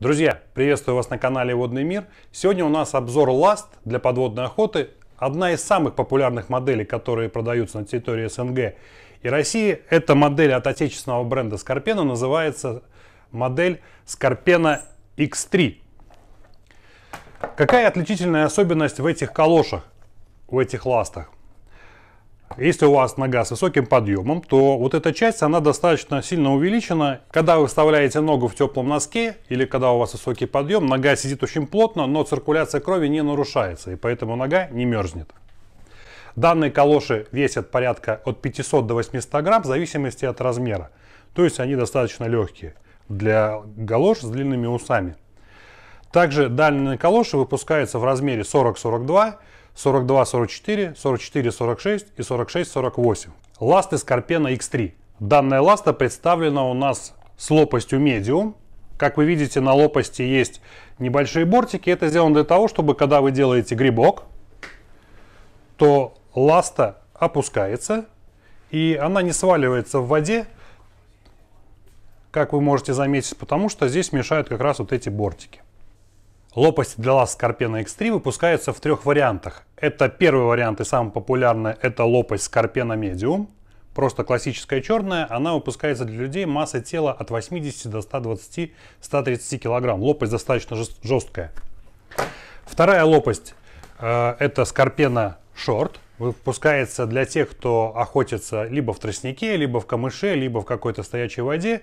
Друзья, приветствую вас на канале Водный мир. Сегодня у нас обзор Last для подводной охоты. Одна из самых популярных моделей, которые продаются на территории СНГ и России. Эта модель от отечественного бренда Scorpena называется модель Scorpena X3. Какая отличительная особенность в этих калошах, в этих ластах? Если у вас нога с высоким подъемом, то вот эта часть, она достаточно сильно увеличена. Когда вы вставляете ногу в теплом носке или когда у вас высокий подъем, нога сидит очень плотно, но циркуляция крови не нарушается, и поэтому нога не мерзнет. Данные калоши весят порядка от 500 до 800 грамм в зависимости от размера. То есть они достаточно легкие для галош с длинными усами. Также данные калоши выпускаются в размере 40-42 42-44, 44-46 и 46-48. Ласты Скорпена X3. Данная ласта представлена у нас с лопастью medium. Как вы видите, на лопасти есть небольшие бортики. Это сделано для того, чтобы когда вы делаете грибок, то ласта опускается, и она не сваливается в воде, как вы можете заметить, потому что здесь мешают как раз вот эти бортики. Лопасть для лаз Scorpion X3 выпускается в трех вариантах. Это первый вариант и самый популярный, это лопасть Scorpion Medium. Просто классическая черная, она выпускается для людей массой тела от 80 до 120-130 кг. Лопасть достаточно жесткая. Вторая лопасть э, это Scorpion Short выпускается для тех, кто охотится либо в тростнике, либо в камыше, либо в какой-то стоячей воде.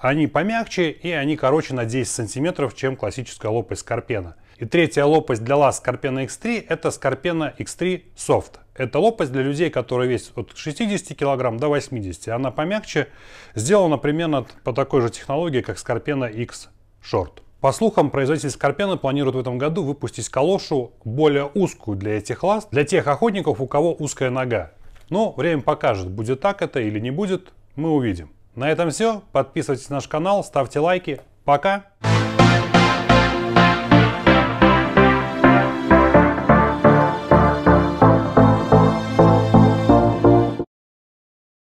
Они помягче и они короче на 10 сантиметров, чем классическая лопасть скорпена. И третья лопасть для лаз Скорпена X3 это Скорпена X3 Soft. Это лопасть для людей, которые весят от 60 кг до 80 Она помягче, сделана примерно по такой же технологии, как Скорпена X Short. По слухам, производитель Скорпиана планирует в этом году выпустить калошу более узкую для этих ласт, для тех охотников, у кого узкая нога. Но ну, время покажет, будет так это или не будет, мы увидим. На этом все. Подписывайтесь на наш канал, ставьте лайки. Пока!